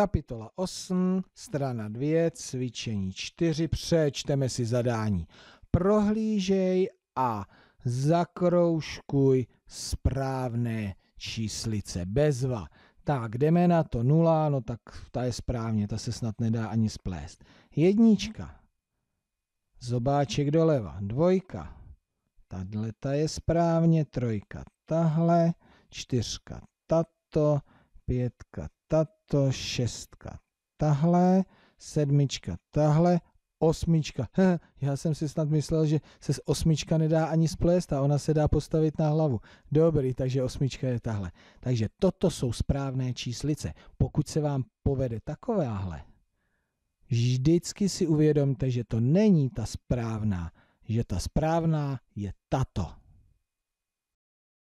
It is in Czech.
Kapitola 8, strana 2, cvičení 4, přečteme si zadání. Prohlížej a zakroužkuj správné číslice bezva. Tak, jdeme na to. Nula, no tak ta je správně, ta se snad nedá ani splést. Jednička. Zobáček doleva. Dvojka. Tadle ta je správně. Trojka. Tahle. Čtyřka. Tato. Pětka tato šestka, tahle sedmička, tahle osmička. Já jsem si snad myslel, že se z osmička nedá ani splést a ona se dá postavit na hlavu. Dobrý, takže osmička je tahle. Takže toto jsou správné číslice. Pokud se vám povede takováhle, vždycky si uvědomte, že to není ta správná, že ta správná je tato.